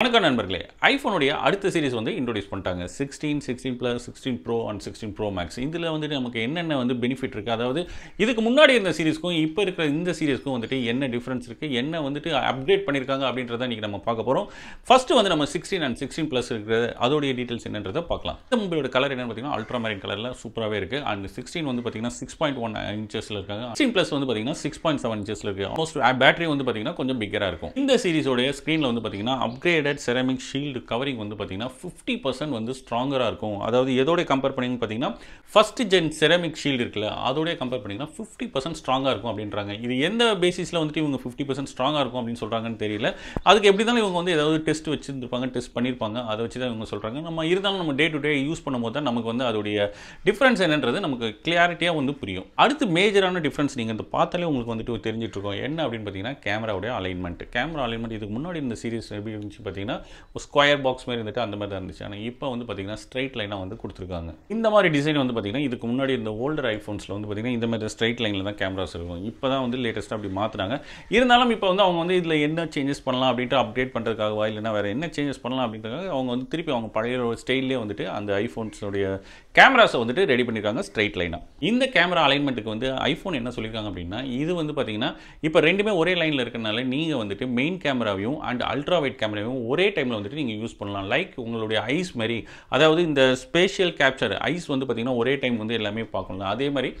வணக்கம் நண்பர்களே ஐஃபோனுடைய அடுத்த சீரிஸ் வந்து இன்ட்ரோடியூஸ் பண்ணிட்டாங்க sixteen sixteen plus sixteen pro and sixteen pro max இதில் வந்துட்டு நமக்கு என்னென்ன வந்து பெனிஃபிட் இருக்குது அதாவது இதுக்கு முன்னாடி இருந்த சீரிஸ்க்கும் இப்போ இருக்கிற இந்த சீரிஸ்க்கும் வந்துட்டு என்ன டிஃப்ரென்ஸ் இருக்குது என்ன வந்துட்டு அப்டேட் பண்ணியிருக்காங்க அப்படின்றத இன்றைக்கி நம்ம பார்க்க போகிறோம் ஃபஸ்ட்டு வந்து நம்ம சிக்ஸ்டீன் அண்ட் சிக்ஸ்டீன் ப்ளஸ் இருக்கிற அதோடைய டீட்டெயில்ஸ் என்னன்றதை பார்க்கலாம் இந்த மொபைலோட கலர் என்னென்னு பார்த்தீங்கன்னா அல்ட்ரா மேரின் கலரில் சூப்பராகவே இருக்குது அண்ட் சிக்ஸ்டீன் வந்து பார்த்தீங்கன்னா சிக்ஸ் பாயிண்ட் ஒன் இருக்காங்க சிக்ஸ்டீன் ப்ளஸ் வந்து பார்த்தீங்கன்னா சிக்ஸ் பாயிண்ட் செவன் இன்ச்சஸில் இருக்குது ஆல்மோஸ்ட் பேட்டரி வந்து பார்த்தீங்கன்னா கொஞ்சம் பிக்கராக இருக்கும் இந்த சீரிஸோடைய ஸ்க்ரீனில் வந்து பார்த்தீங்கன்னா upgrade embroidered ceramic shield covering வந்து பார்த்திங்கன்னா ஃபிஃப்டி பர்சன்ட் வந்து ஸ்ட்ராங்கராக இருக்கும் அதாவது எதோடய கம்பேர் பண்ணிங்கன்னு பார்த்தீங்கன்னா ஃபஸ்ட் ஜென் செரமிக் ஷீல்டு இருக்குல்ல அதோடய கம்பேர் பண்ணிங்கன்னா ஃபிஃப்டி பர்சன்ட் ஸ்ட்ராங்காக இருக்கும் அப்படின்றாங்க இது எந்த பேசிஸில் வந்துட்டு இவங்க ஃபிஃப்டி பர்சன்ட் ஸ்ட்ராங்காக இருக்கும் அப்படின்னு சொல்கிறாங்கன்னு தெரியல அதுக்கு எப்படி தான் இவங்க வந்து ஏதாவது டெஸ்ட் வச்சுருந்துருப்பாங்க டெஸ்ட் பண்ணியிருப்பாங்க அதை வச்சு தான் இவங்க சொல்கிறாங்க நம்ம இருந்தாலும் நம்ம டே டு டே யூஸ் பண்ணும்போது தான் நமக்கு வந்து அதோடைய டிஃப்ரென்ஸ் என்னன்றது நமக்கு கிளியாரிட்டியாக வந்து புரியும் அடுத்து மேஜரான டிஃப்ரென்ஸ் நீங்கள் இந்த பார்த்தாலே உங்களுக்கு வந்துட்டு தெரிஞ்சிட்ருக்கோம் என்ன அப்படின்னு பார்த்தீங்கன்னா கேமராவுடைய அலைன்மெண்ட் கேமரா அலைன்மெண்ட் இதுக்கு முன்னாடி இந்த சீரியஸ் எப்படி இருந்துச்சு பார்த்தீங்கன்னா பார்த்தீங்கன்னா ஸ்கொயர் பாக்ஸ் மாதிரி இருந்துட்டு அந்த மாதிரி தான் இருந்துச்சு ஆனால் இப்போ வந்து பார்த்தீங்கன்னா ஸ்ட்ரைட் லைனாக வந்து கொடுத்துருக்காங்க இந்த மாதிரி டிசைன் வந்து பார்த்தீங்கன்னா இதுக்கு முன்னாடி இந்த ஓல்டர் ஐஃபோன்ஸில் வந்து பார்த்தீங்கன்னா இந்த மாதிரி ஸ்ட்ரைட் லைனில் தான் கேமராஸ் இருக்கும் இப்போ தான் வந்து லேட்டஸ்ட்டாக அப்படி மாற்றினாங்க இருந்தாலும் இப்போ வந்து அவங்க வந்து இதில் என்ன சேஞ்சஸ் பண்ணலாம் அப்படின்ட்டு அப்டேட் பண்ணுறதுக்காகவா இல்லைனா வேறு என்ன சேஞ்சஸ் பண்ணலாம் அப்படின்றதுக்காக அவங்க வந்து திருப்பி அவங்க பழைய ஸ்டைல்லே வந்துட்டு அந்த ஐஃபோன்ஸுடைய கேமராஸை வந்துட்டு ரெடி பண்ணியிருக்காங்க ஸ்ட்ரைட் லைனாக இந்த கேமரா அலைன்மெண்ட்டுக்கு வந்து ஐஃபோன் என்ன சொல்லியிருக்காங்க அப்படின்னா இது வந்து பார்த்தீங்கன்னா இப்போ ரெண்டுமே ஒரே லைனில் இருக்கிறனால நீங்கள் வந்துட்டு மெயின் கேமராவையும் அண்ட் அல்ட்ரா வைட் கேமராவையும் ஒரே டைமில் வந்துட்டு நீங்கள் யூஸ் பண்ணலாம் லைக் உங்களுடைய ஐஸ் மாரி அதாவது இந்த ஸ்பேஷியல் கேப்சர் ஐஸ் வந்து பார்த்திங்கன்னா ஒரே டைம் வந்து எல்லாமே பார்க்கணும் அதே மாதிரி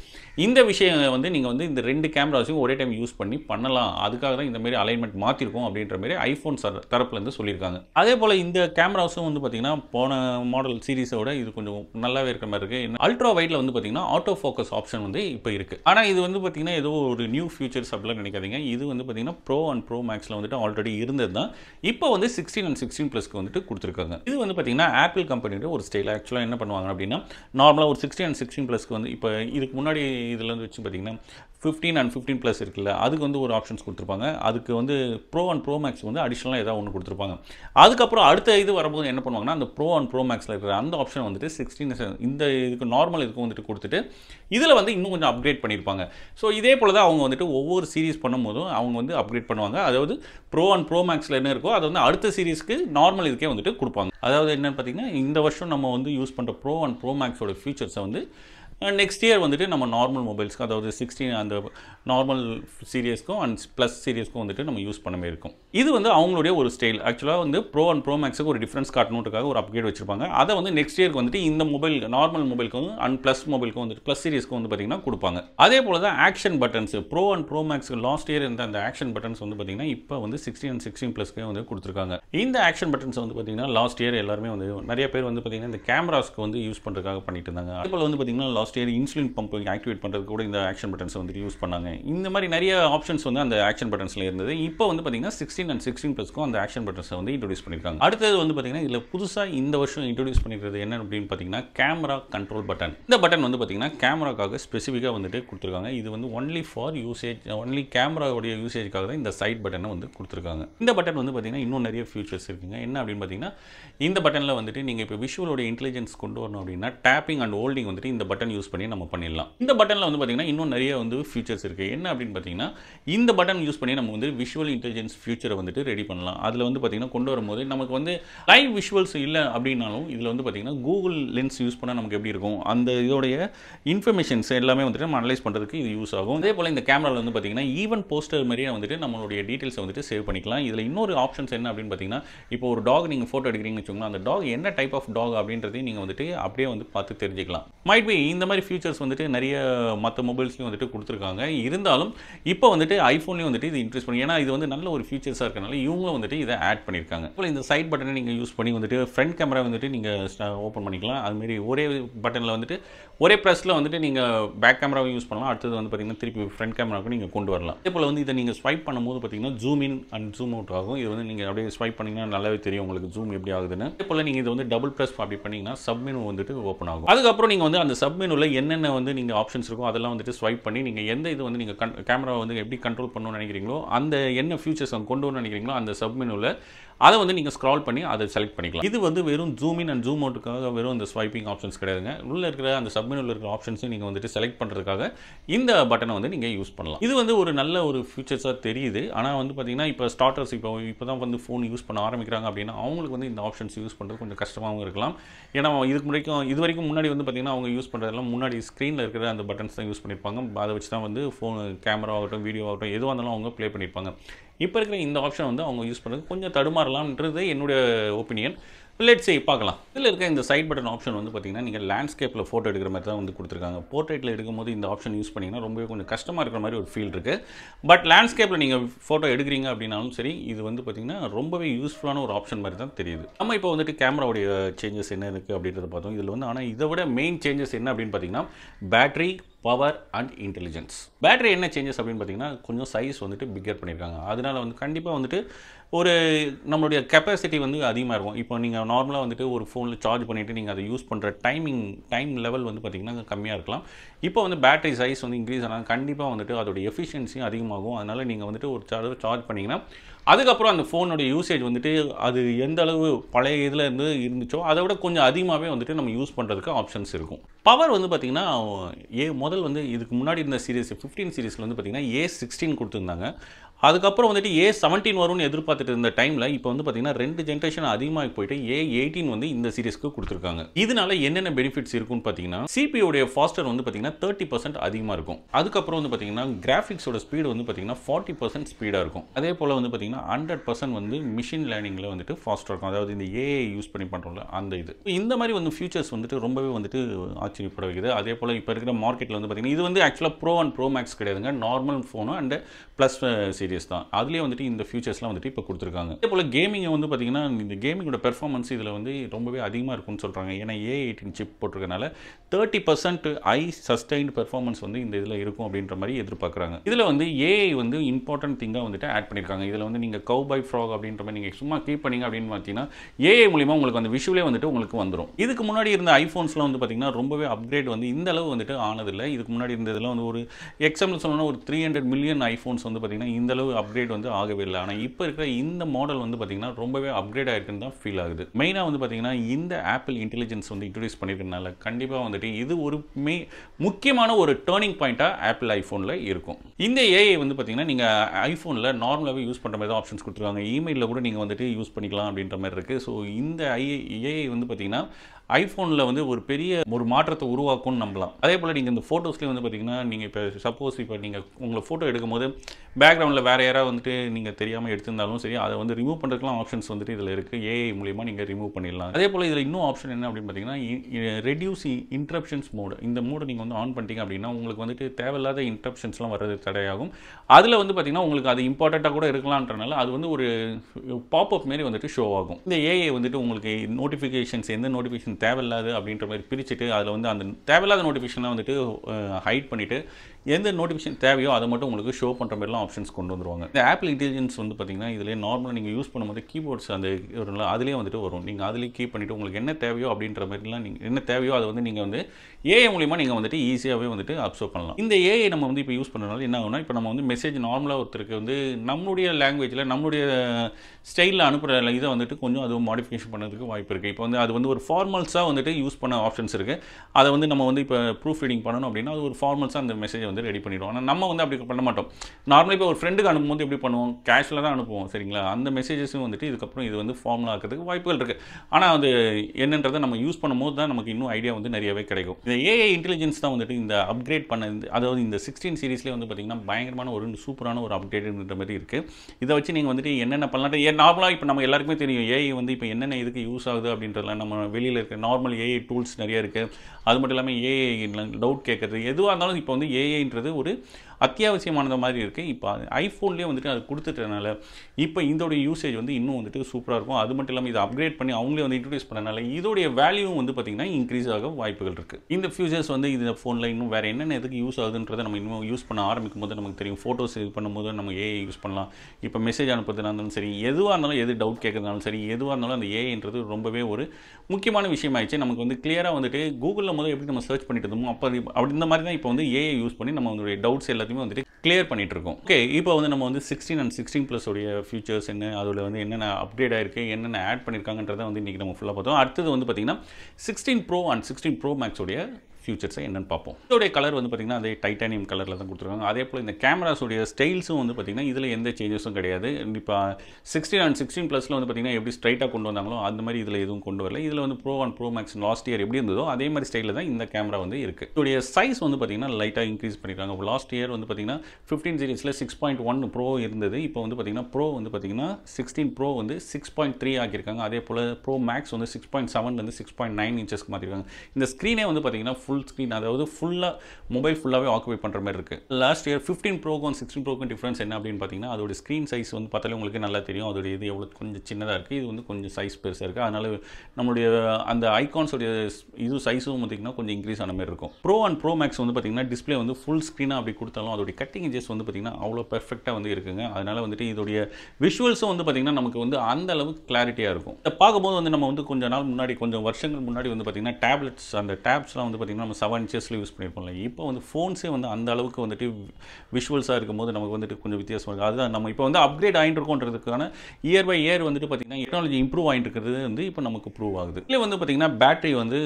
இந்த விஷயம் வந்து நீங்கள் வந்து இந்த ரெண்டு கேமராஸையும் ஒரே டைம் யூஸ் பண்ணி பண்ணலாம் அதுக்காக தான் இந்த மாதிரி அலைன்மெண்ட் மாற்றிருக்கோம் அப்படின்ற மாதிரி ஐஃபோன் சார் தரப்புலேருந்து சொல்லியிருக்காங்க அதே போல் இந்த கேமராஸும் வந்து பார்த்திங்கன்னா போன மாடல் சீரீஸோட இது கொஞ்சம் நல்லாவே இருக்கிற மாதிரி இருக்குது அல்ட்ரா வைட்ல வந்து பார்த்தீங்கன்னா ஆட்டோ ஃபோக்கஸ் ஆப்ஷன் வந்து இப்போ இருக்குது ஆனால் இது வந்து பார்த்தீங்கன்னா ஏதோ ஒரு நியூ ஃபியூச்சர்ஸ் அப்படிலாம் நினைக்காதீங்க இது வந்து பார்த்தீங்கன்னா ப்ரோ அண்ட் ப்ரோ மேக்ஸில் வந்துட்டு ஆல்ரெடி இருந்தது தான் இப்போ வந்து சிக்ஸ்டீன் அண்ட் சிக்ஸ்டீன் ப்ளஸ்க்கு வந்துட்டு கொடுத்துருக்காங்க இது வந்து பார்த்தீங்கன்னா ஆப்பிள் கம்பெனியோட ஒரு ஸ்டைல் ஆக்சுவலாக என்ன பண்ணுவாங்க அப்படின்னா நார்மலாக ஒரு சிக்ஸ்டீன் அண்ட் சிக்ஸ்டீன் ப்ளஸ்க்கு வந்து இப்போ இதுக்கு முன்னாடி இதில் வந்து வச்சு பார்த்தீங்கன்னா ஃபிஃப்டீன் அண்ட் ஃபிஃப்டீன் ப்ளஸ் இருக்குல்ல அதுக்கு வந்து ஒரு ஆப்ஷன்ஸ் கொடுத்துருப்பாங்க அதுக்கு வந்து ப்ரோ அண்ட் ப்ரோ மேக்ஸ் வந்து அடிஷனலாக ஏதாவது ஒன்று கொடுத்துருப்பாங்க அதுக்கப்புறம் அடுத்த இது வரும்போது என்ன பண்ணுவாங்கன்னா அந்த ப்ரோ அண்ட் ப்ரோ மேக்ஸில் இருக்கிற அந்த ஆப்ஷன் வந்துட்டு சிக்ஸ்டீன் இந்த இதுக்கு நார்மல் இதுக்கு வந்துட்டு கொடுத்துட்டு இதில் வந்து இன்னும் கொஞ்சம் அப்கிரேட் பண்ணியிருப்பாங்க ஸோ இதே போல் தான் அவங்க வந்துட்டு ஒவ்வொரு சீரீஸ் பண்ணும்போதும் அவங்க வந்து அப்கிரேட் பண்ணுவாங்க அதாவது ப்ரோ அண்ட் ப்ரோ மேக்ஸில் என்ன இருக்கோ அதை வந்து அடுத்த சீரீஸ்க்கு நார்மல் இதுக்கே வந்துட்டு கொடுப்பாங்க அதாவது என்னென்னு பார்த்தீங்கன்னா இந்த வருஷம் நம்ம வந்து யூஸ் பண்ணுற ப்ரோ அண்ட் ப்ரோ மேக்ஸோட ஃபியூச்சர்ஸை வந்து நெக்ஸ்ட் இயர் வந்துட்டு நம்ம நார்மல் மொபைல்ஸ்க்கு அதாவது சிக்ஸ்டீன் அந்த நார்மல் சீரியஸ்க்கும் அண்ட் ப்ளஸ் சீரியஸ்க்கும் வந்துட்டு நம்ம யூஸ் பண்ணவே இருக்கும் இது வந்து அவங்களுடைய ஒரு ஸ்டைல் ஆக்சுவலாக வந்து ப்ரோ அண்ட் ப்ரோ மேக்ஸுக்கு ஒரு டிஃப்ரென்ஸ் காட்டணுன்றக்காக ஒரு அப்கிரேட் வச்சிருப்பாங்க அதை வந்து நெக்ஸ்ட் இயர்க்கு வந்துட்டு இந்த மொபைல் நார்மல் மொபைலுக்கும் அண்ட் ப்ளஸ் மொபைலுக்கும் வந்துட்டு ப்ளஸ் சீரியஸ்க்கு வந்து பார்த்தீங்கன்னா கொடுப்பாங்க அதே போல் தான் action buttons pro and pro மேக்ஸுக்கு லாஸ்ட் இயர் இருந்த அந்த ஆக்ஷன் பட்டன்ஸ் வந்து பார்த்தீங்கன்னா இப்போ வந்து சிக்ஸ்டீன் அண்ட் சிக்ஸ்டீன் ப்ளஸ்க்கு வந்து கொடுத்துருக்காங்க இந்த ஆக்ஷன் பட்டன்ஸ் வந்து பார்த்தீங்கன்னா லாஸ்ட் இயர் எல்லாருமே வந்து நிறைய பேர் வந்து பார்த்தீங்கன்னா இந்த கேமராஸ்க்கு வந்து யூஸ் பண்ணுறதுக்காக பண்ணிட்டு இருந்தாங்க அதே போல் வந்து பார்த்தீங்கன்னா லாஸ்ட் இன்சுலின் பம்ப் ஆக்டிவேட் பண்ணுறது கூட இந்த ஆக்ஷன் பட்டன்ஸ் வந்து யூஸ் பண்ணாங்க இந்த மாதிரி நிறைய ஆப்ஷன்ஸ் வந்து அந்த ஆக்ஷன் பட்டன்ஸில் இருந்தது இப்போ வந்து பார்த்திங்கன்னா சிக்ஸ்டீன் அண்ட் சிக்ஸ்டீன் ப்ளஸ்க்கும் அந்த ஆக்ஷன் பட்டன்ஸை வந்து இன்ட்ரடியூஸ் பண்ணியிருக்காங்க அடுத்தது வந்து பார்த்திங்கன்னா இதில் புதுசாக இந்த வருஷம் இன்ட்ரோடியூஸ் பண்ணிக்கிறது என்ன அப்படின்னு பார்த்தீங்கன்னா கேமரா கண்ட்ரோல் பட்டன் இந்த பட்டன் வந்து பார்த்திங்கன்னா கேமராக்காக ஸ்பெசிஃபிக்காக வந்துட்டு கொடுத்துருக்காங்க இது வந்து ஒன்லி ஃபார் யூசேஜ் ஒன்லி கேமராவுடைய யூசேஜ்க்காக தான் இந்த சைட் பட்டனை வந்து கொடுத்துருக்காங்க இந்த பட்டன் வந்து பார்த்திங்கன்னா இன்னும் நிறைய ஃபியூச்சர்ஸ் இருக்குங்க என்ன அப்படின்னு பார்த்தீங்கன்னா இந்த பட்டனில் வந்துட்டு நீங்கள் இப்போ விஷுவலோட இன்டெலிஜென்ஸ் கொண்டு வரணும் அப்படின்னா டேப்பிங் அண்ட் ஹோல்டிங் வந்துட்டு இந்த பட்டன் யூஸ் பண்ணி நம்ம பண்ணிடலாம் இந்த பட்டனில் வந்து பார்த்திங்கன்னா இன்னும் நிறைய வந்து ஃபியூச்சர்ஸ் இருக்குது என்ன அப்படின்னு பார்த்தீங்கன்னா இந்த பட்டன் யூஸ் பண்ணி நம்ம வந்து விஷுவல் இன்டெலிஜென்ஸ் ஃபியூச்சரை வந்துட்டு ரெடி பண்ணலாம் அதில் வந்து பார்த்திங்கன்னா கொண்டு வரும்போது நமக்கு வந்து லைவ் விஷுவல்ஸ் இல்லை அப்படின்னாலும் இதில் வந்து பார்த்திங்கன்னா கூகுள் லென்ஸ் யூஸ் பண்ணால் நமக்கு எப்படி இருக்கும் அந்த இதோடைய இன்ஃபர்மேஷன்ஸ் எல்லாமே வந்துட்டு நம்ம அனலைஸ் பண்ணுறதுக்கு இது யூஸ் ஆகும் அதே போல் இந்த கேமராவில் வந்து பார்த்திங்கன்னா ஈவன் போஸ்டர் மாதிரியே வந்துட்டு நம்மளுடைய டீட்டெயில்ஸை வந்துட்டு சேவ் பண்ணிக்கலாம் இதில் இன்னொரு ஆப்ஷன்ஸ் என்ன அப்படின்னு பார்த்தீங்கன்னா இப்போ ஒரு டாக் நீங்கள் ஃபோட்டோ எடுக்கிறீங்கன்னு வச்சுக்கோங்களா அந்த டாக் என்ன டைப் ஆஃப் டாக் அப்படின்றதையும் நீங்கள் வந்துட்டு அப்படியே வந்து பார்த்து தெரிஞ்சுக்கலாம் மைட் பி இந்த மாதிரி ஃபியூச்சர்ஸ் வந்துட்டு நிறைய மற்ற மொபைல்ஸ்லையும் வந்துட்டு கொடுத்துருக்காங்க இருந்தாலும் இப்போ வந்துட்டு ஐஃபோன்லேயும் வந்துட்டு இது இன்ட்ரெஸ்ட் பண்ணி ஏன்னா இது வந்து நல்ல ஒரு ஃபியூச்சர்ஸாக இருக்கனால இவங்களும் வந்துட்டு இதை ஆட் பண்ணியிருக்காங்க இப்போ இந்த சைட் பட்டனை நீங்கள் யூஸ் பண்ணி வந்துட்டு ஃப்ரண்ட் கேமரா வந்துட்டு நீங்கள் ஓப்பன் பண்ணிக்கலாம் அதுமாரி ஒரே பட்டனில் வந்துட்டு ஒரே ப்ரெஸில் வந்துட்டு நீங்கள் பேக் கேமராவும் யூஸ் பண்ணலாம் அடுத்தது வந்து பார்த்திங்கன்னா திருப்பி ஃப்ரண்ட் கேமராவுக்கு நீங்கள் கொண்டு வரலாம் அதே போல் வந்து இதை நீங்கள் ஸ்வைப் பண்ணும்போது பார்த்திங்கன்னா zoom in and zoom out ஆகும் இது வந்து நீங்கள் அப்படியே ஸ்வைப் பண்ணிங்கன்னா நல்லாவே தெரியும் உங்களுக்கு ஜூம் எப்படி ஆகுதுன்னு அதே போல் நீங்கள் இதை வந்து டபுள் ப்ரெஸ் அப்படி பண்ணிங்கன்னா சப்மெனு வந்துட்டு ஓப்பன் ஆகும் அதுக்கப்புறம் நீங்கள் வந்து அந்த சப்மெனு மெனுவில் என்னென்ன வந்து நீங்கள் ஆப்ஷன்ஸ் இருக்கோ அதெல்லாம் வந்துட்டு ஸ்வைப் பண்ணி நீங்கள் எந்த இது வந்து நீங்கள் கண் கேமராவை வந்து எப்படி கண்ட்ரோல் பண்ணணும்னு நினைக்கிறீங்களோ அந்த என்ன ஃபியூச்சர்ஸ் அவங்க கொண்டு வரணும்னு நினைக்கிறீங்களோ அந்த சப் மெனுவில் அதை வந்து நீங்கள் ஸ்க்ரால் பண்ணி அதை செலக்ட் பண்ணிக்கலாம் இது வந்து வெறும் ஜூம் இன் அண்ட் ஜூம் அவுட்டுக்காக வெறும் இந்த ஸ்வைப்பிங் ஆப்ஷன்ஸ் கிடையாதுங்க உள்ளே இருக்கிற அந்த உள்ள இருக்கிற ஆப்ஷன்ஸையும் நீங்கள் வந்துட்டு செலக்ட் பண்ணுறதுக்காக இந்த பட்டனை வந்து நீங்கள் யூஸ் பண்ணலாம் இது வந்து ஒரு நல்ல ஒரு ஃபியூச்சர்ஸாக தெரியுது ஆனால் வந்து பார்த்தீங்கன்னா இப்போ ஸ்டார்டர்ஸ் இப்போ இப்போ தான் வந்து ஃபோன் யூஸ் பண்ண ஆரம்பிக்கிறாங்க அப்படின்னா அவங்களுக்கு வந்து இந்த ஆப்ஷன்ஸ் யூஸ் பண்ணுறது கொஞ்சம் கஷ்டமாகவும் இருக்கலாம் ஏன்னா இதுக்கு முறைக்கும் இது வரைக்கும் முன்னாடி வந்து பார்த்திங்கன்னா அவங்க யூஸ் பண்ணுறதெல்லாம் முன்னாடி ஸ்க்ரீனில் இருக்கிற அந்த பட்டன்ஸ் தான் யூஸ் பண்ணியிருப்பாங்க அதை வச்சு தான் வந்து ஃபோன் கேமரா ஆகட்டும் வீடியோ ஆகட்டும் எதுவாக இருந்தாலும் அவங்க ப்ளே பண்ணியிருப்பாங்க இப்போ இருக்கிற இந்த ஆப்ஷன் வந்து அவங்க யூஸ் பண்ணுறது கொஞ்சம் தடுமாறலாம்ன்றது என்னுடைய ஒப்பீனியன் லெட் சே பார்க்கலாம் இதில் இருக்க இந்த சைட் பட்டன் ஆப்ஷன் வந்து பார்த்திங்கன்னா நீங்கள் லேண்ட்ஸ்கேப்பில் ஃபோட்டோ எடுக்கிற மாதிரி தான் வந்து கொடுத்துருக்காங்க போர்ட்ரேட்டில் எடுக்கும்போது இந்த ஆப்ஷன் யூஸ் பண்ணிங்கன்னா ரொம்பவே கொஞ்சம் கஷ்டமாக இருக்கிற மாதிரி ஒரு ஃபீல் இருக்குது பட் லேண்ட்ஸ்கேப்பில் நீங்கள் ஃபோட்டோ எடுக்கிறீங்க அப்படின்னாலும் சரி இது வந்து பார்த்திங்கன்னா ரொம்பவே யூஸ்ஃபுல்லான ஒரு ஆப்ஷன் மாதிரி தான் தெரியுது நம்ம இப்போ வந்துட்டு கேமராவுடைய சேஞ்சஸ் என்ன இருக்குது அப்படின்றத பார்த்தோம் இதில் வந்து ஆனால் இதை விட மெயின் சேஞ்சஸ் என்ன அப்படின்னு பார்த்திங்கன்னா battery power and intelligence battery என்ன சேஞ்சஸ் அப்படின்னு பார்த்தீங்கன்னா கொஞ்சம் சைஸ் வந்துட்டு பிக்கர் பண்ணியிருக்காங்க அதனால் வந்து கண்டிப்பாக வந்துட்டு ஒரு நம்மளுடைய கெப்பாசிட்டி வந்து அதிகமாக இருக்கும் இப்போ நீங்கள் நார்மலாக வந்துட்டு ஒரு ஃபோனில் சார்ஜ் பண்ணிவிட்டு நீங்கள் அதை யூஸ் பண்ணுற டைமிங் டைம் லெவல் வந்து பார்த்திங்கன்னா கம்மியாக இருக்கலாம் இப்போ வந்து பேட்டரி சைஸ் வந்து இன்க்ரீஸ் ஆனால் கண்டிப்பாக வந்துட்டு அதோடய எஃபிஷியன்சியும் அதிகமாகும் அதனால் நீங்கள் வந்துட்டு ஒரு சார்ஜர் சார்ஜ் பண்ணிங்கன்னா அதுக்கப்புறம் அந்த ஃபோனோட யூசேஜ் வந்துட்டு அது எந்த அளவு பழைய இதில் இருந்து இருந்துச்சோ அதை விட கொஞ்சம் அதிகமாகவே வந்துட்டு நம்ம யூஸ் பண்ணுறதுக்கு ஆப்ஷன்ஸ் இருக்கும் பவர் வந்து பார்த்திங்கன்னா ஏ முதல் வந்து இதுக்கு முன்னாடி இருந்த சீரீஸ் ஃபிஃப்டீன் சீரீஸில் வந்து பார்த்திங்கன்னா ஏ சிக்ஸ்டீன் கொடுத்துருந்தாங்க அதுக்கப்புறம் வந்துட்டு ஏ செவன்டீன் வரும்னு எதிர்பார்த்துட்டு இருந்த டைமில் இப்போ வந்து பார்த்தீங்கன்னா ரெண்டு ஜென்ரேஷன் அதிகமாக போயிட்டு ஏ எயிட்டீன் வந்து இந்த சீரிஸ்க்கு கொடுத்துருக்காங்க இதனால என்னென்ன பெனிஃபிட்ஸ் இருக்கும்னு பார்த்தீங்கன்னா சிபியோடைய ஃபாஸ்டர் வந்து பார்த்தீங்கன்னா தேர்ட்டி பர்சன்ட் அதிகமாக இருக்கும் அதுக்கப்புறம் வந்து பார்த்தீங்கன்னா கிராஃபிக்ஸோட ஸ்பீடு வந்து பார்த்தீங்கன்னா ஃபார்ட்டி பர்சன்ட் ஸ்பீடாக இருக்கும் அதே போல் வந்து பார்த்தீங்கன்னா ஹண்ட்ரட் பர்சன்ட் வந்து மிஷின் லேர்னிங்கில் வந்துட்டு ஃபாஸ்டாக இருக்கும் அதாவது இந்த ஏஐ யூஸ் பண்ணி பண்ணுறோம்ல அந்த இது இந்த மாதிரி வந்து ஃபியூச்சர்ஸ் வந்துட்டு ரொம்பவே வந்துட்டு ஆச்சரியப்பட வைக்குது அதே போல் இப்போ இருக்கிற மார்க்கெட்டில் வந்து பார்த்தீங்கன்னா இது வந்து ஆக்சுவலாக ப்ரோ அண்ட் ப்ரோ மேக்ஸ் கிடையாதுங்க normal phone and plus series தான் அதுலேயே வந்துட்டு இந்த ஃபியூச்சர்ஸ்லாம் வந்துட்டு இப்போ கொடுத்துருக்காங்க இதே போல் கேமிங்கை வந்து பார்த்திங்கன்னா இந்த கேமிங்கோட பெர்ஃபார்மன்ஸ் இதில் வந்து ரொம்பவே அதிகமாக இருக்கும்னு சொல்கிறாங்க ஏன்னா ஏ எயிட்டின் சிப் போட்டிருக்கனால thirty percent I sustained performance வந்து இந்த இதில் இருக்கும் அப்படின்ற மாதிரி எதிர்பார்க்குறாங்க இதில் வந்து ஏஐ வந்து இம்பார்ட்டன்ட் திங்காக வந்துட்டு ஆட் பண்ணியிருக்காங்க இதில் வந்து நீங்கள் கவு பை ஃப்ராக் அப்படின்ற மாதிரி நீங்கள் சும்மா கீப் பண்ணிங்க அப்படின்னு பார்த்தீங்கன்னா ஏஐ மூலிமா உங்களுக்கு அந்த விஷுவலே வந்துட்டு உங்களுக்கு வந்துடும் இதுக்கு முன்னாடி இருந்த ஐஃபோன்ஸ்லாம் வந்து பார்த்திங்கன்னா ரொம்பவே அப்கிரேட் வந்து இந்த அளவு வந்துட்டு ஆனதில்லை இதுக்கு முன்னாடி இருந்ததில் வந்து ஒரு எக்ஸாம்பிள் சொல்லணும்னா ஒரு த்ரீ ஹண்ட்ரட் மில்லியன் ஐஃபோன்ஸ் வந்து பார்த்திங்கன்னா இந்த அளவு அப்கிரேட் வந்து ஆகவே இல்லை ஆனால் இப்போ இருக்கிற இந்த மாடல் வந்து பார்த்தீங்கன்னா ரொம்பவே அப்கிரேட் ஆகிருக்குன்னு தான் ஃபீல் ஆகுது மெயினாக வந்து பார்த்தீங்கன்னா இந்த ஆப்பிள் இன்டெலிஜென்ஸ் வந்து இன்ட்ரடியூஸ் பண்ணியிருக்கனால கண்டிப்பாக வந்துட்டு இது ஒரு மே முக்கியமான ஒரு டேர்னிங் பாயிண்ட்டாக ஆப்பிள் ஐஃபோனில் இருக்கும் இந்த ஏஐ வந்து பார்த்திங்கன்னா நீங்கள் ஐஃபோனில் நார்மலாகவே யூஸ் பண்ணுற மாதிரி தான் ஆப்ஷன்ஸ் கொடுத்துருக்காங்க இமெயிலில் கூட நீங்கள் வந்துட்டு யூஸ் பண்ணிக்கலாம் அப்படின்ற மாதிரி இருக்குது ஸோ இந்த ஐ ஏஐ வந்து பார்த்திங்கன்னா ஐஃபோனில் வந்து ஒரு பெரிய ஒரு மாற்றத்தை உருவாக்கும்னு நம்பலாம் அதே போல் நீங்கள் இந்த ஃபோட்டோஸ்லேயும் வந்து பார்த்தீங்கன்னா நீங்கள் இப்போ சப்போஸ் இப்போ நீங்கள் உங்களை ஃபோட்டோ எடுக்கும்போது பேக்ரவுண்டில் வேறு யாராவது வந்துட்டு நீங்கள் தெரியாமல் எடுத்திருந்தாலும் சரி அதை வந்து ரிமூவ் பண்ணுறதுக்குலாம் ஆப்ஷன்ஸ் வந்துட்டு இதில் இருக்குது ஏஐ மூலியமாக நீங்கள் ரிமூவ் பண்ணிடலாம் அதே போல் இதில் இன்னும் ஆப்ஷன் என்ன அப்படின்னு பார்த்தீங்கன்னா ரெடியூஸ் இன்ட்ரப்ஷன்ஸ் மோடு இந்த மோடு நீங்கள் வந்து ஆன் பண்ணிட்டீங்க அப்படின்னா உங்களுக்கு வந்துட்டு தேவையில்லாத இன்ட்ரப்ஷன்ஸ்லாம் வர்றது தடையாகும் அதில் வந்து பார்த்திங்கன்னா உங்களுக்கு அது இம்பார்ட்டண்ட்டாக கூட இருக்கலான்றனால அது வந்து ஒரு பாப்அப் மாரி வந்துட்டு ஷோ ஆகும் இந்த ஏஐ வந்துட்டு உங்களுக்கு நோட்டிஃபிகேஷன்ஸ் எந்த நோட்டிஃபிகேஷன் தேவையில்லாது அப்படின்ற மாதிரி பிரிச்சுட்டு அதில் வந்து அந்த தேவையில்லாத நோட்டிஃபிகேஷனை வந்துட்டு ஹைட் பண்ணிவிட்டு எந்த நோட்டிஃபிகேஷன் தேவையோ அதை மட்டும் உங்களுக்கு ஷோ பண்ணுற மாதிரிலாம் ஆப்ஷன்ஸ் கொண்டு வந்துருவாங்க இந்த ஆப்பிள் இன்டெலிஜென்ஸ் வந்து பார்த்திங்கன்னா இதிலே நார்மலாக நீங்கள் யூஸ் பண்ணும்போது கீபோர்ட்ஸ் அந்த வரும்ல அதிலே வந்துட்டு வரும் நீங்கள் அதிலே கீப் பண்ணிவிட்டு உங்களுக்கு என்ன தேவையோ அப்படின்ற மாதிரிலாம் நீங்கள் என்ன தேவையோ அதை வந்து நீங்கள் வந்து ஏஐ மூலியமாக நீங்கள் வந்துட்டு ஈஸியாகவே வந்துட்டு அப்சர்வ் பண்ணலாம் இந்த ஏஐ நம்ம வந்து இப்போ யூஸ் பண்ணுறதுனால என்ன ஆகும்னா இப்போ நம்ம வந்து மெசேஜ் நார்மலாக ஒருத்தருக்கு வந்து நம்மளுடைய லாங்குவேஜில் நம்மளுடைய ஸ்டைலில் அனுப்புகிற இதை வந்துட்டு கொஞ்சம் அது மாடிஃபிகேஷன் பண்ணுறதுக்கு வாய்ப்பு இருக்குது இப்போ வந்து அது வந்து ஒரு ஃபார்மல்ஸாக வந்துட்டு யூஸ் பண்ண ஆப்ஷன்ஸ் இருக்குது அதை வந்து நம்ம வந்து இப்போ ப்ரூஃப் ரீடிங் பண்ணணும் அப்படின்னா அது ஒரு ஃபார்மல்ஸாக அந்த மெசேஜை வந்து வந்து ரெடி பண்ணிவிடுவோம் ஆனால் நம்ம வந்து அப்படி பண்ண மாட்டோம் நார்மலி இப்போ ஒரு ஃப்ரெண்டுக்கு அனுப்பும்போது எப்படி பண்ணுவோம் கேஷில் தான் அனுப்புவோம் சரிங்களா அந்த மெசேஜஸும் வந்துட்டு இதுக்கப்புறம் இது வந்து ஃபார்ம்லாம் ஆக்கிறதுக்கு வாய்ப்புகள் இருக்குது ஆனால் அது என்னன்றதை நம்ம யூஸ் பண்ணும்போது தான் நமக்கு இன்னும் ஐடியா வந்து நிறையவே கிடைக்கும் இந்த ஏஐ இன்டெலிஜென்ஸ் தான் வந்துட்டு இந்த அப்கிரேட் பண்ண அதாவது இந்த சிக்ஸ்டீன் சீரீஸ்லேயே வந்து பார்த்திங்கன்னா பயங்கரமான ஒரு சூப்பரான ஒரு அப்டேட்டுன்ற மாதிரி இருக்குது இதை வச்சு நீங்கள் வந்துட்டு என்னென்ன பண்ணலாட்டு நார்மலாக இப்போ நம்ம எல்லாருக்குமே தெரியும் ஏஐ வந்து இப்போ என்னென்ன இதுக்கு யூஸ் ஆகுது அப்படின்றதுலாம் நம்ம வெளியில் இருக்க நார்மல் ஏஐ டூல்ஸ் நிறைய இருக்குது அது மட்டும் இல்லாமல் ஏஐ டவுட் கேட்குறது எதுவாக இருந்தாலும் இப்போ வந்து ஏஐ இன்றைன்றது ஒரு அத்தியாவசியமானது மாதிரி இருக்குது இப்போ ஐஃபோன்லேயே வந்துட்டு அது கொடுத்துட்டனால இப்போ இதோடைய யூசேஜ் வந்து இன்னும் வந்துட்டு சூப்பராக இருக்கும் அது மட்டும் இல்லாமல் இதை அப்கிரேட் பண்ணி அவங்களே வந்து இன்ட்ரடியூஸ் பண்ணனால இதோடைய வேல்யூவும் வந்து பார்த்திங்கன்னா இன்க்ரீஸ் ஆக வாய்ப்புகள் இருக்குது இந்த ஃபியூச்சர்ஸ் வந்து இந்த ஃபோனில் இன்னும் வேறு என்னென்ன எதுக்கு யூஸ் ஆகுதுன்றதை நம்ம இன்னும் யூஸ் பண்ண ஆரம்பிக்கும் போது நமக்கு தெரியும் ஃபோட்டோஸ் இது பண்ணும்போது நம்ம ஏஐ யூஸ் பண்ணலாம் இப்போ மெசேஜ் அனுப்புறதுனா இருந்தாலும் சரி எதுவாக இருந்தாலும் எது டவுட் கேட்குறதுனாலும் சரி எதுவாக இருந்தாலும் அந்த ஏஐன்றது ரொம்பவே ஒரு முக்கியமான விஷயமாயிடுச்சு நமக்கு வந்து கிளியராக வந்துட்டு கூகுளில் முதல் எப்படி நம்ம சர்ச் பண்ணிட்டு இருந்தோமோ அப்போ அப்படி இந்த மாதிரி தான் இப்போ வந்து ஏஐ யூஸ் பண்ணி நம்ம அவங்களுடைய டவுட்ஸ் எல்லாத்தையும் எல்லாத்தையுமே வந்துட்டு கிளியர் பண்ணிட்டு இருக்கோம் ஓகே இப்போ வந்து நம்ம வந்து சிக்ஸ்டீன் அண்ட் சிக்ஸ்டீன் ப்ளஸ் உடைய ஃபியூச்சர்ஸ் என்ன அதில் வந்து என்னென்ன அப்டேட் ஆயிருக்கு என்னென்ன ஆட் பண்ணியிருக்காங்கன்றத வந்து இன்றைக்கி நம்ம ஃபுல்லாக பார்த்தோம் அடுத்தது வந்து பார்த்திங்கன்னா sixteen pro and sixteen pro உடைய ஃபியூச்சர்ஸை என்னென்னு பார்ப்போம் இதோடைய கலர் வந்து பார்த்திங்கன்னா அதே டைட்டானியம் கலரில் தான் கொடுத்துருக்காங்க அதே போல் இந்த கேமராஸுடைய ஸ்டைல்ஸும் வந்து பார்த்திங்கன்னா இதில் எந்த சேஞ்சஸும் கிடையாது இப்போ சிக்ஸ்டீன் அண்ட் சிக்ஸ்டீன் ப்ளஸில் வந்து பார்த்திங்கன்னா எப்படி ஸ்ட்ரைட்டாக கொண்டு வந்தாங்களோ அந்த மாதிரி இதில் எதுவும் கொண்டு வரல இதில் வந்து pro and pro max last year எப்படி இருந்ததோ அதே மாதிரி ஸ்டைலில் தான் இந்த கேமரா வந்து இருக்குது இதோடைய சைஸ் வந்து பார்த்திங்கன்னா லைட்டாக இன்க்ரீஸ் பண்ணியிருக்காங்க லாஸ்ட் இயர் வந்து பார்த்திங்கன்னா ஃபிஃப்டீன் சீரீஸில் சிக்ஸ் பாயிண்ட் ஒன் ப்ரோ இருந்தது இப்போ வந்து பார்த்திங்கன்னா ப்ரோ வந்து பார்த்திங்கன்னா சிக்ஸ்டீன் ப்ரோ வந்து சிக்ஸ் பாயிண்ட் த்ரீ ஆகியிருக்காங்க அதே போல் ப்ரோ மேக்ஸ் வந்து சிக்ஸ் பாயிண்ட் செவன்லேருந்து சிக்ஸ் பாயிண்ட் நைன் இன்ச்சஸ்க்கு மாற்றிருக்காங்க இந்த ஸ்க்ரீனே வந்து பார்த்திங்கன்னா ஃபுல் ஃபுல் ஸ்க்ரீன் அதாவது ஃபுல்லாக மொபைல் ஃபுல்லாகவே ஆக்குபை பண்ணுற மாதிரி இருக்குது லாஸ்ட் இயர் ஃபிஃப்டீன் ப்ரோக்கும் சிக்ஸ்டீன் ப்ரோக்கும் டிஃப்ரென்ஸ் என்ன அப்படின்னு பார்த்தீங்கன்னா அதோட ஸ்க்ரீன் சைஸ் வந்து பார்த்தாலே உங்களுக்கு நல்லா தெரியும் அதோட இது எவ்வளோ கொஞ்சம் சின்னதாக இருக்குது இது வந்து கொஞ்சம் சைஸ் பெருசாக இருக்குது அதனால் நம்மளுடைய அந்த ஐகான்ஸோடைய இது சைஸும் பார்த்திங்கன்னா கொஞ்சம் இன்க்ரீஸ் ஆன மாதிரி இருக்கும் ப்ரோ அண்ட் ப்ரோ மேக்ஸ் வந்து பார்த்திங்கன்னா டிஸ்பிளே வந்து ஃபுல் ஸ்க்ரீனாக அப்படி கொடுத்தாலும் அதோடைய கட்டிங் இஜஸ் வந்து பார்த்திங்கன்னா அவ்வளோ பெர்ஃபெக்டாக வந்து இருக்குங்க அதனால் வந்துட்டு இதோடைய விஷுவல்ஸும் வந்து பார்த்திங்கன்னா நமக்கு வந்து அந்த அளவுக்கு கிளாரிட்டியாக இருக்கும் இதை பார்க்கும்போது வந்து நம்ம வந்து கொஞ்சம் நாள் முன்னாடி கொஞ்சம் வருஷங்கள் முன்னாடி வந்து பார்த்திங்கன்னா டேப்லெட்ஸ் அந்த டேப்ஸ்லாம் வந்து பார்த்திங்கன்னா நம்ம செவன் இன்ச்சஸில் யூஸ் பண்ணியிருப்போம்ல இப்போ வந்து ஃபோன்ஸே வந்து அந்த அளவுக்கு வந்துட்டு விஷுவல்ஸாக இருக்கும் போது நமக்கு வந்துட்டு கொஞ்சம் வித்தியாசமாக இருக்குது அதுதான் நம்ம இப்போ வந்து அப்கிரேட் ஆகிட்டு இருக்கோன்றதுக்கான இயர் பை இயர் வந்துட்டு பார்த்திங்கன்னா டெக்னாலஜி இம்ப்ரூவ் ஆகிட்டு இருக்கிறது வந்து இப்போ நமக்கு ப்ரூவ் ஆகுது இல்லை வந்து பார்த்திங்கன்னா பேட்டரி வந்து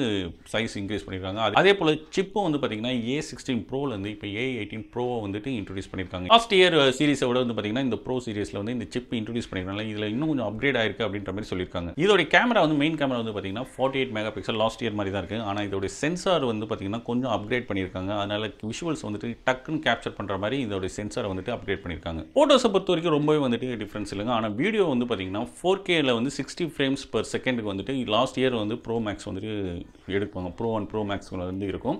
சைஸ் இன்க்ரீஸ் பண்ணியிருக்காங்க அதே போல் சிப்பும் வந்து பார்த்திங்கன்னா ஏ சிக்ஸ்டீன் ப்ரோலேருந்து இப்போ ஏ எயிட்டீன் ப்ரோவை வந்துட்டு இன்ட்ரடியூஸ் பண்ணியிருக்காங்க லாஸ்ட் இயர் சீரிஸை விட வந்து பார்த்திங்கன்னா இந்த ப்ரோ சீரிஸில் வந்து இந்த சிப் இன்ட்ரடியூஸ் பண்ணியிருக்காங்க இதில் இன்னும் கொஞ்சம் அப்கிரேட் ஆயிருக்கு அப்படின்ற மாதிரி சொல்லியிருக்காங்க இதோட கேமரா வந்து மெயின் கேமரா வந்து பார்த்திங்கன்னா forty eight megapixel last year மாதிரி தான் இருக்குது ஆனால் இதோட சென்சார் வந்து வந்து பார்த்திங்கன்னா கொஞ்சம் அப்கிரேட் பண்ணியிருக்காங்க அதனால் விஷுவல்ஸ் வந்துட்டு டக்குன்னு கேப்சர் பண்ணுற மாதிரி இதோட சென்சாரை வந்துட்டு அப்கிரேட் பண்ணியிருக்காங்க ஃபோட்டோஸை பொறுத்த வரைக்கும் ரொம்பவே வந்துட்டு டிஃப்ரென்ஸ் இல்லைங்க ஆனால் வீடியோ வந்து பார்த்திங்கன்னா ஃபோர் கேயில் வந்து சிக்ஸ்டி ஃப்ரேம்ஸ் பர் செகண்டுக்கு வந்துட்டு லாஸ்ட் இயர் வந்து ப்ரோ மேக்ஸ் வந்துட்டு எடுப்பாங்க ப்ரோ அண்ட் ப்ரோ மேக்ஸ் வந்து இருக்கும்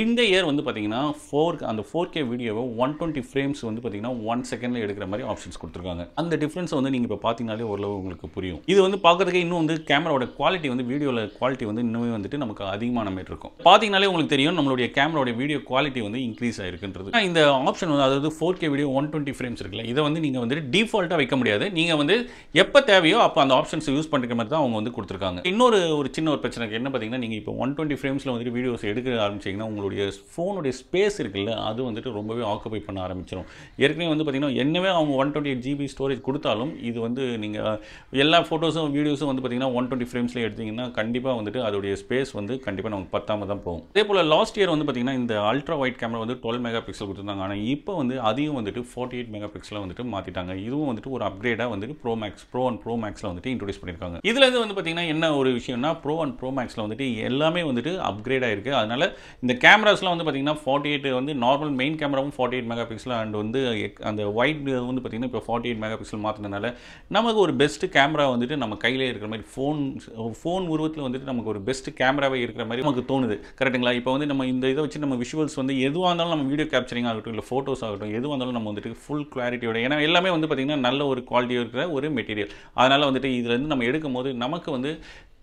இந்த இயர் வந்து பார்த்தீங்கன்னா ஃபோர் அந்த ஃபோர் கே வீடியோவை ஒன் டுவெண்ட்டி ஃப்ரேம்ஸ் வந்து பார்த்தீங்கன்னா ஒன் செகண்டில் எடுக்கிற மாதிரி ஆப்ஷன்ஸ் கொடுத்துருக்காங்க அந்த டிஃப்ரென்ஸ் வந்து நீங்கள் இப்போ பார்த்தீங்கனாலே ஓரளவு உங்களுக்கு புரியும் இது வந்து பார்க்குறதுக்கு இன்னும் வந்து கேமராவோட குவாலிட்டி வந்து வீடியோவில் குவாலிட்டி வந்து இன்னுமே வந்துட்டு நமக்கு அதிகமான மாதிரி இருக்கும் பார்த்தீங்கனாலே உங்களுக்கு தெரியும் நம்மளுடைய கேமராவோட வீடியோ குவாலிட்டி வந்து இன்க்ரீஸ் ஆயிருக்குன்றது இந்த ஆப்ஷன் வந்து அதாவது four K video one twenty frames இருக்குல்ல இதை வந்து நீங்கள் வந்துட்டு டிஃபால்ட்டாக வைக்க முடியாது நீங்கள் வந்து எப்போ தேவையோ அப்போ அந்த ஆப்ஷன்ஸ் யூஸ் பண்ணுற மாதிரி தான் அவங்க வந்து கொடுத்துருக்காங்க இன்னொரு ஒரு சின்ன ஒரு பிரச்சனை என்ன பார்த்தீங்கன்னா நீங்கள் இப்போ ஒன் டுவெண்ட்டி ஃப்ரேம்ஸில் வந்துட்டு வீடியோஸ் எடுக்க ஆரம்பிச்சிங்கன்னா உங்களுடைய ஃபோனுடைய ஸ்பேஸ் இருக்குல்ல அது வந்துட்டு ரொம்பவே ஆக்குபை பண்ண ஆரம்பிச்சிடும் ஏற்கனவே வந்து பார்த்திங்கன்னா என்னவே அவங்க one twenty eight GB storage கொடுத்தாலும் இது வந்து நீங்கள் எல்லா ஃபோட்டோஸும் வீடியோஸும் வந்து பார்த்திங்கன்னா ஒன் டுவெண்ட்டி ஃப்ரேம்ஸில் எடுத்திங்கன்னா கண்டிப்பாக வந்துட்டு அதோடைய ஸ்பேஸ் வந்து கண்டிப்பாக நமக்கு பத்தாம தான் போகும் அதே போல் லாஸ்ட் இயர் வந்து பார்த்திங்கன்னா இந்த அல்ட்ரா ஒயிட் கேமரா வந்து டுவெல் மெகா பிக்சல் கொடுத்துருந்தாங்க ஆனால் இப்போ வந்து அதையும் வந்துட்டு ஃபோர்ட்டி எயிட் மெகா பிக்சலாக வந்துட்டு மாற்றிட்டாங்க இதுவும் வந்துட்டு ஒரு அப்கிரேடாக வந்துட்டு pro max pro and pro மேக்ஸில் வந்துட்டு இன்ட்ரோடியூஸ் பண்ணியிருக்காங்க இதில் வந்து பார்த்திங்கன்னா என்ன ஒரு விஷயம்னா ப்ரோ அண்ட் ப்ரோ மேக்ஸில் வந்துட்டு எல்லாமே வந்துட்டு அப்கிரேட் ஆகிருக்கு அதனால் இந்த கேமராஸ்லாம் வந்து பார்த்திங்கன்னா ஃபார்ட்டி எயிட் வந்து நார்மல் மெயின் கேமராவும் forty eight megapixel and வந்து அந்த ஒயிட் வந்து பார்த்திங்கன்னா இப்போ ஃபார்ட்டி எயிட் மெகா பிக்சல் மாற்றினால நமக்கு ஒரு பெஸ்ட்டு கேமரா வந்துட்டு நம்ம கையிலே இருக்கிற மாதிரி ஃபோன் ஃபோன் உருவத்தில் வந்துட்டு நமக்கு ஒரு பெஸ்ட் கேமராவே இருக்கிற மாதிரி நமக்கு தோணுது கரெக்டுங்களா இப்போ வந்து நம்ம இந்த இதை வச்சு நம்ம விஷுவல்ஸ் வந்து எதுவாக இருந்தாலும் நம்ம வீடியோ கேப்சரிங் ஆகட்டும் இல்லை ஃபோட்டோஸ் ஆகட்டும் எதுவாக இருந்தாலும் நம்ம வந்துட்டு ஃபுல் கிளாரிட்டியோட ஏன்னா எல்லாமே வந்து பார்த்திங்கன்னா நல்ல ஒரு குவாலிட்டியாக இருக்கிற ஒரு மெட்டீரியல் அதனால் வந்துட்டு இதுலேருந்து நம்ம எடுக்கும்போது நமக்கு வந்து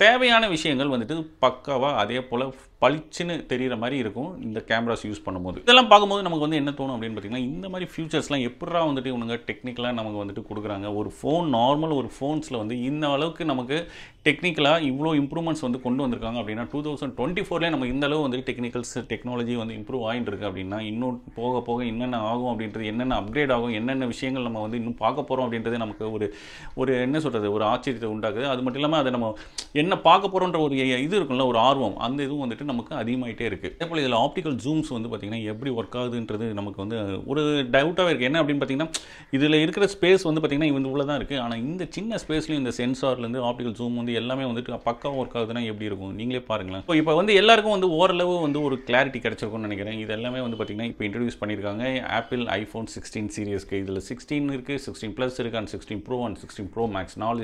தேவையான விஷயங்கள் வந்துட்டு பக்காவாக அதே போல் பளிச்சுன்னு தெரிகிற மாதிரி இருக்கும் இந்த கேமராஸ் யூஸ் பண்ணும்போது இதெல்லாம் பார்க்கும்போது நமக்கு வந்து என்ன தோணும் அப்படின்னு பார்த்தீங்கன்னா இந்த மாதிரி ஃபியூச்சர்ஸ்லாம் எப்படா வந்துட்டு இவங்க டெக்னிக்கலாக நமக்கு வந்துட்டு கொடுக்குறாங்க ஒரு ஃபோன் நார்மல் ஒரு ஃபோன்ஸில் வந்து இந்த அளவுக்கு நமக்கு டெக்னிக்கலாக இவ்வளோ இம்ப்ரூவ்மெண்ட்ஸ் வந்து கொண்டு வந்திருக்காங்க அப்படின்னா டூ தௌசண்ட் டுவெண்ட்டி ஃபோர்லேயே நம்ம இந்த அளவு வந்துட்டு டெக்னிக்கல்ஸ் டெக்னாலஜி வந்து இம்ப்ரூவ் ஆகிட்டு அப்படின்னா இன்னும் போக போக என்னென்ன ஆகும் அப்படின்றது என்னென்ன அப்கிரேட் ஆகும் என்னென்ன விஷயங்கள் நம்ம வந்து இன்னும் பார்க்க போகிறோம் அப்படின்றது நமக்கு ஒரு ஒரு என்ன சொல்கிறது ஒரு ஆச்சரியத்தை உண்டாக்குது அது மட்டும் இல்லாமல் அதை நம்ம என்ன என்ன பார்க்க போகிறோன்ற ஒரு இது இருக்கும்ல ஒரு ஆர்வம் அந்த இதுவும் வந்துட்டு நமக்கு அதிகமாகிட்டே இருக்குது அதே போல் இதில் ஆப்டிக்கல் ஜூம்ஸ் வந்து பார்த்திங்கன்னா எப்படி ஒர்க் ஆகுதுன்றது நமக்கு வந்து ஒரு டவுட்டாகவே இருக்குது என்ன அப்படின்னு பார்த்தீங்கன்னா இதில் இருக்கிற ஸ்பேஸ் வந்து பார்த்திங்கன்னா இவன் உள்ளே தான் இருக்குது ஆனால் இந்த சின்ன ஸ்பேஸ்லேயும் இந்த சென்சார்லேருந்து ஆப்டிக்கல் ஜூம் வந்து எல்லாமே வந்துட்டு பக்கா ஒர்க் ஆகுதுன்னா எப்படி இருக்கும் நீங்களே பாருங்களேன் இப்போ இப்போ வந்து எல்லாருக்கும் வந்து ஓரளவு வந்து ஒரு கிளாரிட்டி கிடச்சிருக்கும்னு நினைக்கிறேன் இது எல்லாமே வந்து பார்த்திங்கன்னா இப்போ இன்ட்ரடியூஸ் பண்ணியிருக்காங்க ஆப்பிள் ஐஃபோன் சிக்ஸ்டீன் சீரியஸ்க்கு இதில் சிக்ஸ்டீன் இருக்குது சிக்ஸ்டீன் ப்ளஸ் இருக்குது and sixteen pro and sixteen pro max நாலு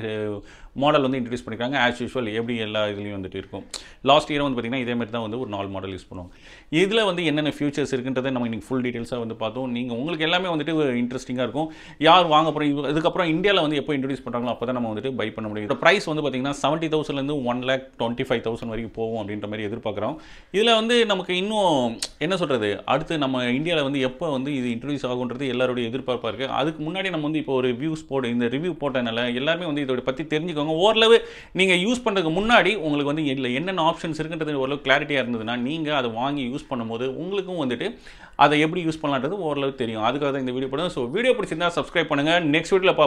மாடல் வந்து இன்ட்ரடியூஸ் பண்ணியிருக்காங்க ஆஸ் யூஷுவல் எப்படி எல்லா இதுலேயும் வந்துட்டு இருக்கும் லாஸ்ட் இயர் வந்து பார்த்திங்கன்னா இதே மாதிரி தான் வந்து ஒரு நாலு மாடல் யூஸ் பண்ணுவோம் இதில் வந்து என்னென்ன ஃபியூச்சர்ஸ் இருக்குன்றதை நம்ம இன்றைக்கி ஃபுல் டீட்டெயில்ஸாக வந்து பார்த்தோம் நீங்கள் உங்களுக்கு எல்லாமே வந்துட்டு இன்ட்ரெஸ்டிங்காக இருக்கும் யார் வாங்க போகிறோம் இதுக்கப்புறம் இந்தியாவில் வந்து எப்போ இன்ட்ரடியூஸ் பண்ணுறாங்களோ அப்போ தான் நம்ம வந்துட்டு பை பண்ண முடியும் ப்ரைஸ் வந்து பார்த்திங்கன்னா செவன்ட்டி தௌசண்ட்லேருந்து one lakh twenty five thousand வரைக்கும் போகும் அப்படின்ற மாதிரி எதிர்பார்க்குறோம் இதில் வந்து நமக்கு இன்னும் என்ன சொல்கிறது அடுத்து நம்ம இந்தியாவில் வந்து எப்போ வந்து இது இன்ட்ரடியூஸ் ஆகுன்றது எல்லாருடைய எதிர்பார்ப்பாக இருக்குது அதுக்கு முன்னாடி நம்ம வந்து இப்போ ஒரு ரிவ்யூஸ் போட இந்த ரிவ்யூ போட்டனால எல்லாருமே வந்து இதோட பற்றி தெரிஞ்சுக்கோங்க ஓரளவு நீங்கள் யூஸ் பண்ணுறதுக்கு அதுக்கு முன்னாடி உங்களுக்கு வந்து இல்லை என்னென்ன ஆப்ஷன்ஸ் இருக்குன்றது ஓரளவு கிளாரிட்டியாக இருந்ததுன்னா நீங்கள் அதை வாங்கி யூஸ் பண்ணும்போது உங்களுக்கும் வந்துட்டு அதை எப்படி யூஸ் பண்ணலான்றது ஓரளவு தெரியும் அதுக்காக இந்த வீடியோ பண்ணுங்கள் ஸோ வீடியோ பிடிச்சிருந்தா சப்ஸ்கிரைப் பண்ணுங்கள் நெக்ஸ்ட் வீட்டில் பார்ப்போம்